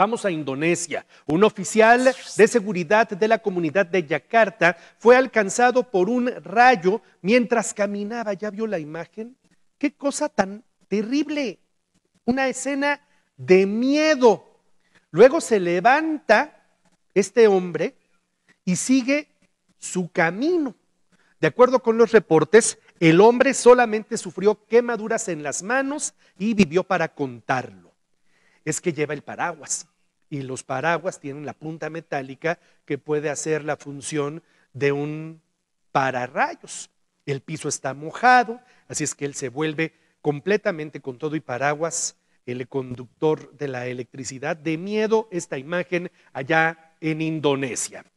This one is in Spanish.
Vamos a Indonesia. Un oficial de seguridad de la comunidad de Yakarta fue alcanzado por un rayo mientras caminaba. ¿Ya vio la imagen? Qué cosa tan terrible. Una escena de miedo. Luego se levanta este hombre y sigue su camino. De acuerdo con los reportes, el hombre solamente sufrió quemaduras en las manos y vivió para contarlo es que lleva el paraguas. Y los paraguas tienen la punta metálica que puede hacer la función de un pararrayos. El piso está mojado, así es que él se vuelve completamente con todo y paraguas el conductor de la electricidad. De miedo esta imagen allá en Indonesia.